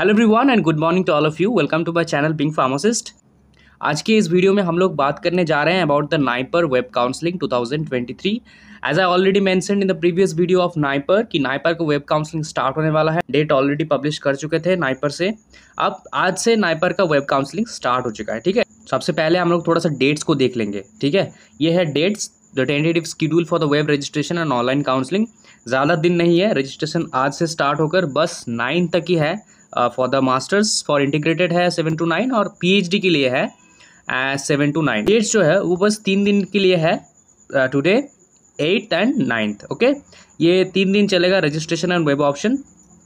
hello everyone and good morning to all of you welcome to my channel being pharmacist आज के इस video में हम लोग बात करने जा रहे हैं about the NIPER web counselling 2023 thousand as I already mention in the previous video of NIPER कि नाइपर का वेब काउंसलिंग स्टार्ट होने वाला है डेट ऑलरेडी पब्लिश कर चुके थे नाइपर से अब आज से नाइपर का वेब काउंसलिंग स्टार्ट हो चुका है ठीक है सबसे पहले हम लोग थोड़ा सा डेट्स को देख लेंगे ठीक है ये है dates the tentative schedule for the web registration and online counselling ज़्यादा दिन नहीं है रजिस्ट्रेशन आज से स्टार्ट होकर बस नाइन तक ही है for the masters for integrated है सेवन टू नाइन और पीएचडी के लिए है सेवन टू नाइन डेट्स जो है वो बस तीन दिन के लिए है today eighth and ninth okay ये तीन दिन चलेगा registration and web option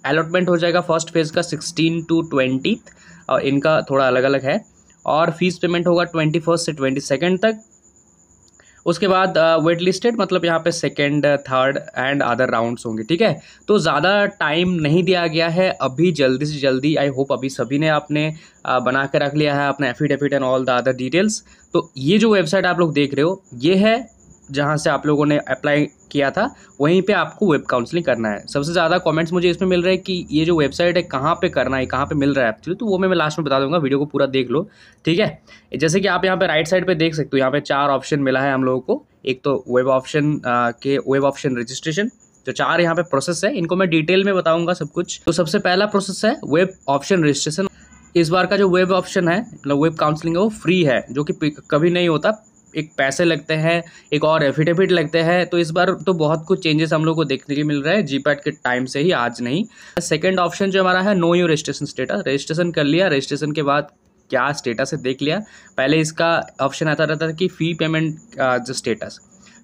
allotment हो जाएगा फर्स्ट फेज का सिक्सटीन टू ट्वेंटी और इनका थोड़ा अलग अलग है और फीस पेमेंट होगा ट्वेंटी फर्स्ट से ट्वेंटी सेकेंड तक उसके बाद वेट लिस्टेड मतलब यहाँ पे second third and other rounds होंगे ठीक है तो ज़्यादा टाइम नहीं दिया गया है अभी जल्दी से जल्दी आई होप अभी सभी ने आपने बना के रख लिया है अपना affidavit and all the other details तो ये जो वेबसाइट आप लोग देख रहे हो ये है जहाँ से आप लोगों ने अप्लाई किया था वहीं पे आपको वेब काउंसलिंग करना है सबसे ज़्यादा कमेंट्स मुझे इसमें मिल रहे हैं कि ये जो वेबसाइट है कहाँ पे करना है कहाँ पे मिल रहा है एक्चुअली तो वो मैं, मैं लास्ट में बता दूंगा वीडियो को पूरा देख लो ठीक है जैसे कि आप यहाँ पे राइट साइड पे देख सकते हो यहाँ पे चार ऑप्शन मिला है हम लोगों को एक तो वेब ऑप्शन के वेब ऑप्शन रजिस्ट्रेशन जो चार यहाँ पे प्रोसेस है इनको मैं डिटेल में बताऊँगा सब कुछ तो सबसे पहला प्रोसेस है वेब ऑप्शन रजिस्ट्रेशन इस बार का जो वेब ऑप्शन है मतलब वेब काउंसलिंग है वो फ्री है जो कि कभी नहीं होता एक पैसे लगते हैं एक और एफिडेविट लगते हैं तो इस बार तो बहुत कुछ चेंजेस हम लोग को देखने के मिल रहा है जीपैट के टाइम से ही आज नहीं सेकेंड ऑप्शन जो हमारा है know you registration status registration कर लिया रजिस्ट्रेशन के बाद क्या स्टेटस है देख लिया पहले इसका ऑप्शन आता रहता था कि फ़ी पेमेंट जो स्टेटस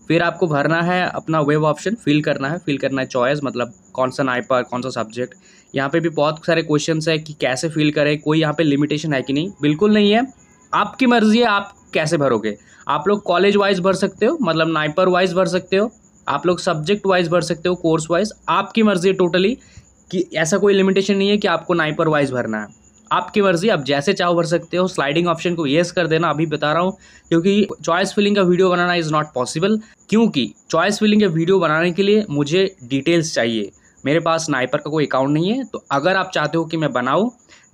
फिर आपको भरना है अपना वेब ऑप्शन फिल करना है फिल करना है चॉइस मतलब कौन सा नाइपर कौन सा सब्जेक्ट यहाँ पे भी बहुत सारे क्वेश्चन है कि कैसे फिल करें कोई यहाँ पे लिमिटेशन है कि नहीं बिल्कुल नहीं है आपकी मर्ज़ी है आप कैसे भरोगे आप लोग कॉलेज वाइज भर सकते हो मतलब नाइपर वाइज भर सकते हो आप लोग सब्जेक्ट वाइज भर सकते हो कोर्स वाइज आपकी मर्ज़ी है टोटली कि ऐसा कोई लिमिटेशन नहीं है कि आपको नाइपर वाइज भरना है आपकी मर्ज़ी आप जैसे चाहो भर सकते हो स्लाइडिंग ऑप्शन को येस कर देना अभी बता रहा हूँ क्योंकि चॉइस फिलिंग का वीडियो बनाना इज़ नॉट पॉसिबल क्योंकि चॉइस फिलिंग का वीडियो बनाने के लिए मुझे डिटेल्स चाहिए मेरे पास नाइपर का कोई अकाउंट नहीं है तो अगर आप चाहते हो कि मैं बनाऊँ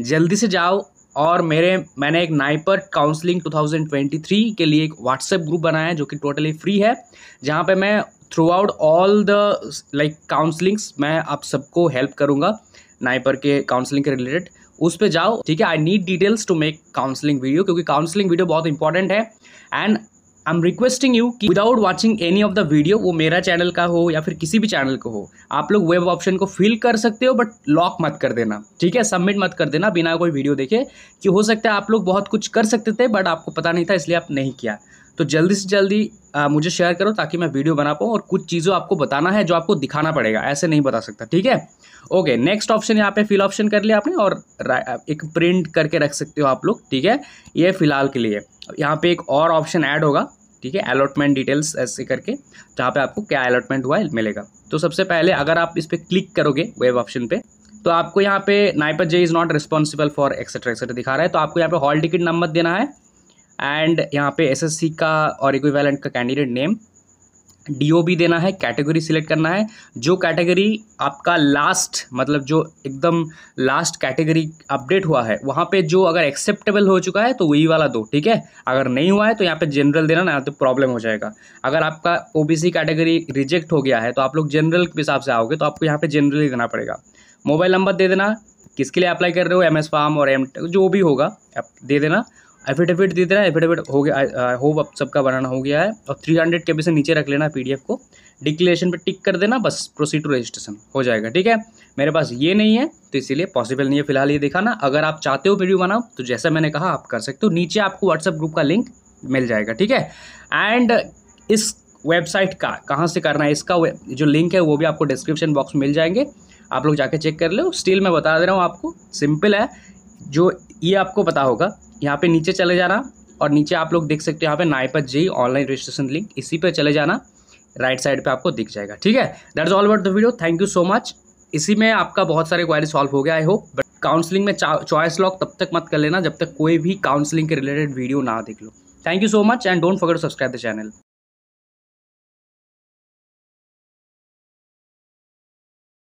जल्दी से जाओ और मेरे मैंने एक नाइपर काउंसलिंग 2023 के लिए एक व्हाट्सएप ग्रुप बनाया है जो कि टोटली फ्री है जहाँ पे मैं throughout all the like counsellings मैं आप सबको हेल्प करूँगा नाइपर के काउंसलिंग के रिलेटेड उस पर जाओ ठीक है I need details to make counselling video क्योंकि काउंसलिंग वीडियो बहुत इंपॉर्टेंट है and I am requesting you कि without watching any of the video वो मेरा चैनल का हो या फिर किसी भी चैनल का हो आप लोग वेब ऑप्शन को फिल कर सकते हो बट लॉक मत कर देना ठीक है सबमिट मत कर देना बिना कोई वीडियो देखे कि हो सकता है आप लोग बहुत कुछ कर सकते थे बट आपको पता नहीं था इसलिए आप नहीं किया तो जल्दी से जल्दी आ, मुझे शेयर करो ताकि मैं वीडियो बना पाऊँ और कुछ चीज़ों आपको बताना है जो आपको दिखाना पड़ेगा ऐसे नहीं बता सकता ठीक है ओके नेक्स्ट ऑप्शन यहाँ पे फिल ऑप्शन कर लिया आपने और एक प्रिंट करके रख सकते हो आप लोग ठीक है ये फ़िलहाल के लिए यहाँ पे एक और ऑप्शन ऐड होगा ठीक है अलॉटमेंट डिटेल्स ऐसे करके जहाँ पे आपको क्या अलॉटमेंट हुआ है मिलेगा तो सबसे पहले अगर आप इस पर क्लिक करोगे वेब ऑप्शन पे तो आपको यहाँ पे NIPER J is not responsible for etcetera etcetera दिखा रहा है तो आपको यहाँ पे हॉल टिकट नंबर देना है एंड यहाँ पे एसएससी का और इक्विवेलेंट का कैंडिडेट नेम डी देना है कैटेगरी सिलेक्ट करना है जो कैटेगरी आपका लास्ट मतलब जो एकदम लास्ट कैटेगरी अपडेट हुआ है वहाँ पे जो अगर एक्सेप्टेबल हो चुका है तो वही वाला दो ठीक है अगर नहीं हुआ है तो यहाँ पे जनरल देना ना तो प्रॉब्लम हो जाएगा अगर आपका ओबीसी कैटेगरी रिजेक्ट हो गया है तो आप लोग जनरल के हिसाब से आओगे तो आपको यहाँ पर जनरल ही देना पड़ेगा मोबाइल नंबर दे देना किसके लिए अप्लाई कर रहे हो एम एस फार्म और एम जो भी होगा दे देना एफिडेविट दे देना एफिडेविट हो गया आई होप अब सबका बनाना हो गया है और थ्री हंड्रेड के से नीचे रख लेना पी को डिक्लेरेशन पर टिक कर देना बस प्रोसीड टू रजिस्ट्रेशन हो जाएगा ठीक है मेरे पास ये नहीं है तो इसीलिए पॉसिबल नहीं है फिलहाल ये दिखाना अगर आप चाहते हो वीडियो बनाओ तो जैसा मैंने कहा आप कर सकते हो नीचे आपको व्हाट्सएप ग्रुप का लिंक मिल जाएगा ठीक है एंड इस वेबसाइट का कहाँ से करना है इसका जो लिंक है वो भी आपको डिस्क्रिप्शन बॉक्स में मिल जाएंगे आप लोग जाके चेक कर लो स्टिल मैं बता दे रहा हूँ आपको सिंपल है जो ये आपको पता होगा यहाँ पे नीचे चले जाना और नीचे आप लोग देख सकते हो यहाँ पे NIPER JEE online registration link इसी पे चले जाना राइट साइड पे आपको दिख जाएगा ठीक है that is all about the video thank you so much इसी में आपका बहुत सारे क्वारी सॉल्व हो गया आई होप बट काउंसलिंग में चॉइस लॉक तब तक मत कर लेना जब तक कोई भी काउंसलिंग के रिलेटेड वीडियो ना देख लो thank you so much and don't forget to subscribe the channel